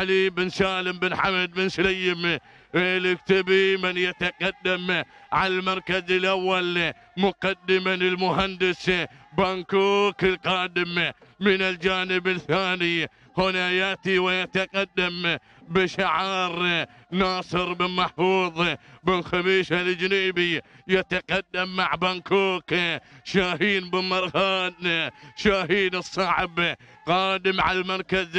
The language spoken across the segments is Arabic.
علي بن سالم بن حمد بن سليم الكتبي من يتقدم على المركز الأول مقدما المهندس بانكوك القادم من الجانب الثاني هنا ياتي ويتقدم بشعار ناصر بن محفوظ بن خميشه الجنيبي يتقدم مع بنكوك شاهين بن مرهان شاهين الصعب قادم على المركز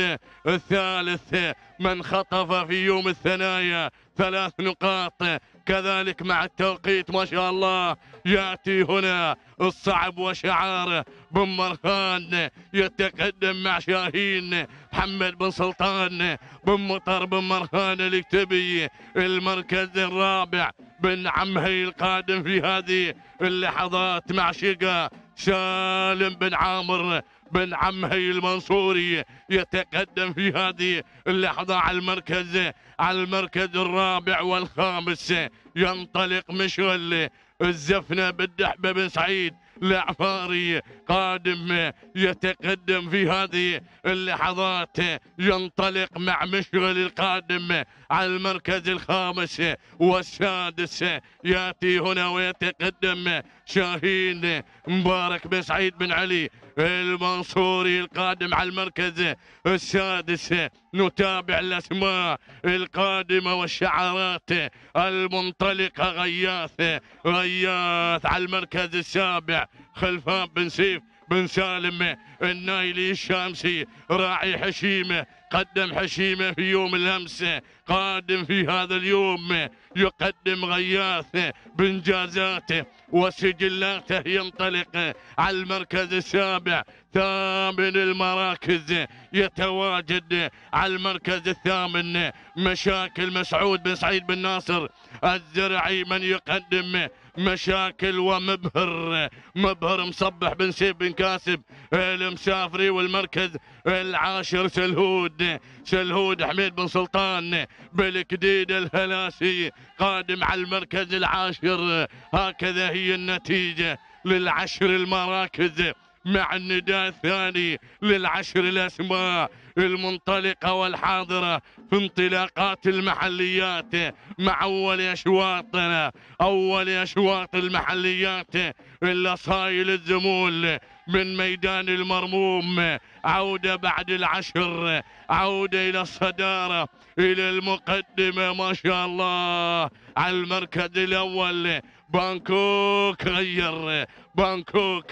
الثالث من خطف في يوم الثنايا ثلاث نقاط كذلك مع التوقيت ما شاء الله ياتي هنا الصعب وشعار بن مرخان يتقدم مع شاهين محمد بن سلطان بن مطر بن مرخان الاكتبي المركز الرابع بن عمهي القادم في هذه اللحظات مع شقه سالم بن عامر بن عمهي المنصوري يتقدم في هذه اللحظة على المركز على المركز الرابع والخامس ينطلق مشغل الزفنة بالدحبة بن سعيد العفاري قادم يتقدم في هذه اللحظات ينطلق مع مشغل القادم على المركز الخامس والسادس ياتي هنا ويتقدم شاهين مبارك بن سعيد بن علي المنصوري القادم على المركز السادس نتابع الأسماء القادمة والشعارات المنطلقة غياث غياث على المركز السابع خلفان بن سيف بن سالم النايلي الشامسي راعي حشيمه قدم حشيمه في يوم الامس قادم في هذا اليوم يقدم غياث بانجازاته وسجلاته ينطلق على المركز السابع ثامن المراكز يتواجد على المركز الثامن مشاكل مسعود بن سعيد بن ناصر الزرعي من يقدم مشاكل ومبهر مبهر مصبح بن سيف بن كاسب المسافري والمركز العاشر سلهود سلهود حميد بن سلطان بالكديد الهلاسي قادم على المركز العاشر هكذا هي النتيجة للعشر المراكز مع النداء الثاني للعشر الأسماء المنطلقة والحاضرة في انطلاقات المحليات مع أول أشواطنا أول أشواط الحليات الأصايل الذمول من ميدان المرموم عودة بعد العشر عودة إلى الصدارة إلى المقدمة ما شاء الله على المركز الأول بانكوك غير بانكوك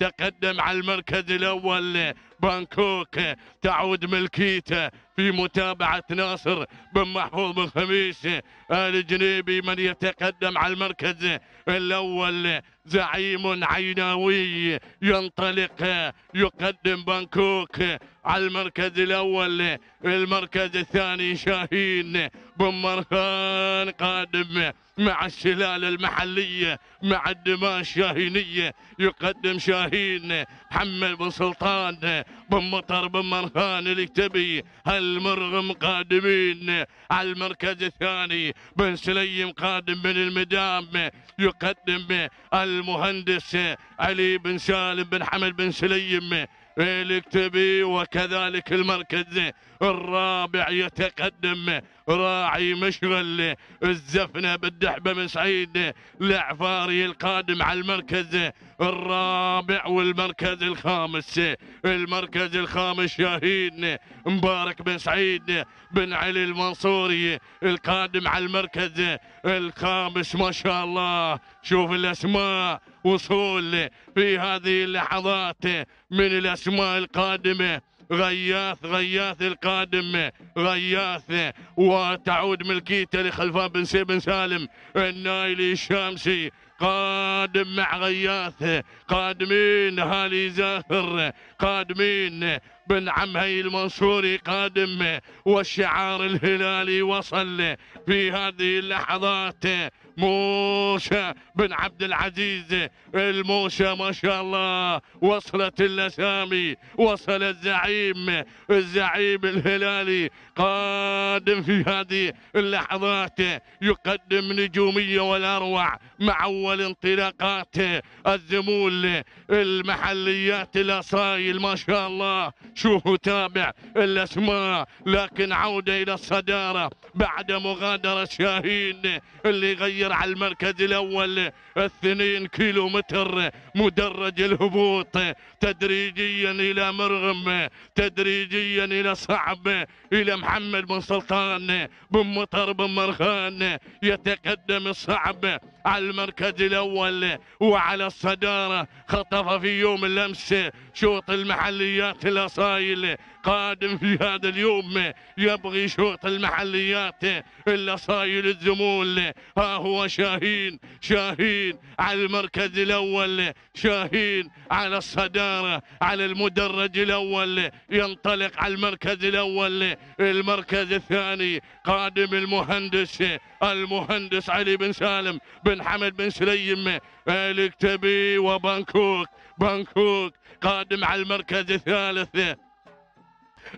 تقدم على المركز الأول بانكوك تعود ملكيته في متابعة ناصر بن محفوظ بن خميس الجنيبي من يتقدم على المركز الأول زعيم عيناوي ينطلق يقدم بانكوك على المركز الأول المركز الثاني شاهين بن مرخان قادم مع الشلال المحلية مع الدماء الشاهينية يقدم شاهين محمد بن سلطان بن مطر بن مرخان تبي هل المرغم قادمين على المركز الثاني بن سليم قادم من المدام يقدم المهندس علي بن سالم بن حمد بن سليم الكتبي وكذلك المركز الرابع يتقدم راعي مشغل الزفنة بالدحبة من سعيد العفاري القادم على المركز الرابع والمركز الخامس المركز الخامس شاهدنا مبارك بن سعيد بن علي المنصوري القادم على المركز الخامس ما شاء الله شوف الاسماء وصول في هذه اللحظات من الاسماء القادمه غياث غياث القادم غياث وتعود ملكيته لخلفان بن بن سالم النايلي الشامسي قادم مع غياث قادمين هالي زاهر قادمين بن عم المنصوري قادم والشعار الهلالي وصل في هذه اللحظات موشى بن عبد العزيز الموشى ما شاء الله وصلت الأسامي وصل الزعيم الزعيم الهلالي قادم في هذه اللحظات يقدم نجومية والأروع مع أول انطلاقات الزمول المحليات الأصايل ما شاء الله شوفوا تابع الأسماء لكن عودة إلى الصدارة بعد مغادرة شاهين اللي غير التأخير على المركز الأول 2 كيلو متر مدرج الهبوط تدريجيا إلى مرغم تدريجيا إلى صعب إلى محمد بن سلطان بن مطر بن مرخان يتقدم الصعب على المركز الأول وعلى الصدارة خطف في يوم الأمس شوط المحليات الأصايل القادم في هذا اليوم يبغي شرط المحليات إلا صايل الزمول ها هو شاهين شاهين على المركز الأول شاهين على الصدارة على المدرج الأول ينطلق على المركز الأول المركز الثاني قادم المهندس المهندس علي بن سالم بن حمد بن سليم الكتبي وبنكوك بنكوك قادم على المركز الثالث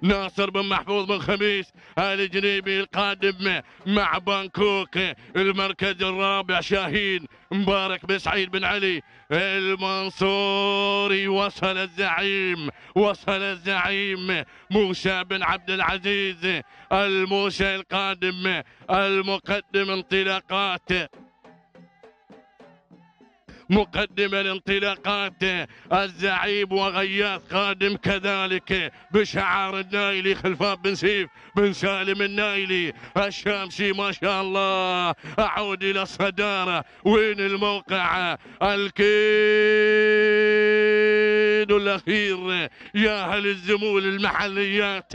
ناصر بن محفوظ بن خميس الجنيبي القادم مع بانكوك المركز الرابع شاهين مبارك بن سعيد بن علي المنصوري وصل الزعيم وصل الزعيم موسى بن عبد العزيز الموسى القادم المقدم انطلاقات مقدم الانطلاقات الزعيم وغياث خادم كذلك بشعار النايلي خلفان بن سيف بن سالم النايلي الشامسي ما شاء الله أعود إلى الصدارة وين الموقع الكيل العيد الاخير يا هل الزمول المحليات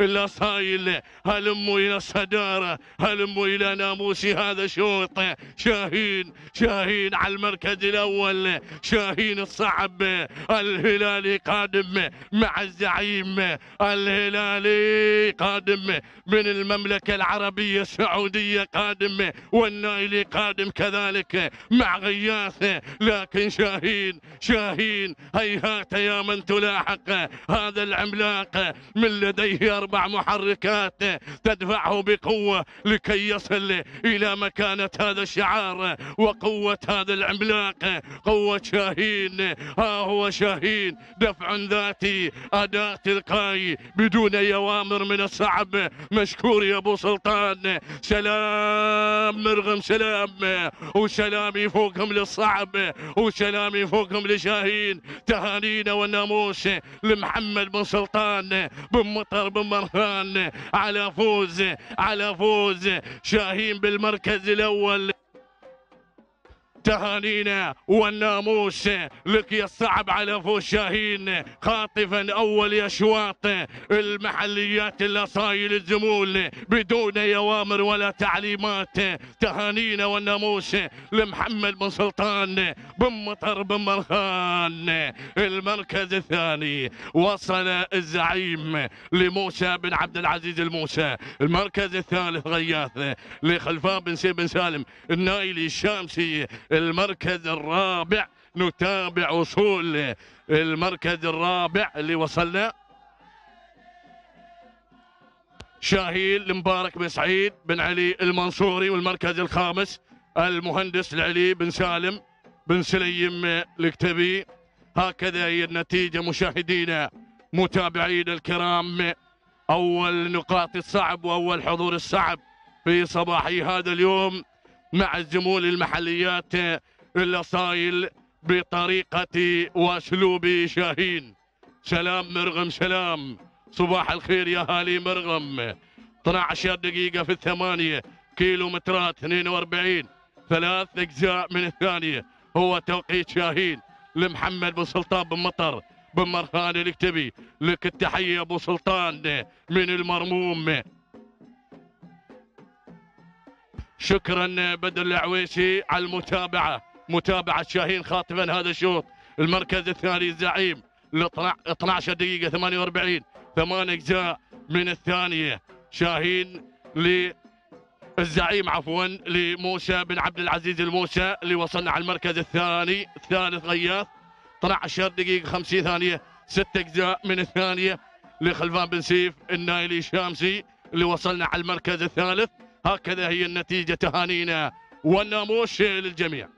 الاصايل هلموا الى الصداره هلموا الى ناموسي هذا شوط شاهين شاهين على المركز الاول شاهين الصعب الهلالي قادم مع الزعيم الهلالي قادم من المملكه العربيه السعوديه قادم والنايلي قادم كذلك مع غياث لكن شاهين شاهين هيهات أنت يا من تلاحق هذا العملاق من لديه أربع محركات تدفعه بقوة لكي يصل إلى مكانة هذا الشعار وقوة هذا العملاق قوة شاهين ها هو شاهين دفع ذاتي أداء تلقائي بدون يوامر من الصعب مشكور يا أبو سلطان سلام مرغم سلام وسلامي فوقهم للصعب وسلامي فوقهم لشاهين تهاني السيدة والناموس لمحمد بن سلطان بن مطر بن مرهان على فوز على فوز شاهين بالمركز الأول تهانينا والناموس لك الصعب على فوشاهين خاطفا اول اشواط المحليات الاصايل الزمول بدون اوامر ولا تعليمات تهانينا والناموس لمحمد بن سلطان بن مطر بن مرخان المركز الثاني وصل الزعيم لموسى بن عبد العزيز الموسى المركز الثالث غياث لخلفان بن سيب بن سالم النايلي الشامسي المركز الرابع نتابع وصول المركز الرابع اللي وصلنا شاهيل المبارك بن سعيد بن علي المنصوري والمركز الخامس المهندس العلي بن سالم بن سليم الكتبي هكذا هي النتيجة مشاهدينا متابعينا الكرام أول نقاط الصعب وأول حضور الصعب في صباحي هذا اليوم مع الزمول المحليات الأصايل بطريقة وأسلوب شاهين سلام مرغم سلام صباح الخير يا هالي مرغم 12 دقيقة في الثمانية كيلو مترات 42 ثلاث أجزاء من الثانية هو توقيت شاهين لمحمد بن سلطان بن مطر بن مرخان الكتبي لك التحية أبو سلطان من المرموم شكرا بدر العويشي على المتابعه متابعه شاهين خاطفا هذا الشوط المركز الثاني الزعيم ل 12 دقيقه 48 ثمان اجزاء من الثانيه شاهين للزعيم عفوا لموسى بن عبد العزيز الموسى اللي وصلنا على المركز الثاني الثالث غياث 12 دقيقه 50 ثانيه ست اجزاء من الثانيه لخلفان بن سيف النايلي الشامسي اللي وصلنا على المركز الثالث هكذا هي النتيجة تهانينا والناموس للجميع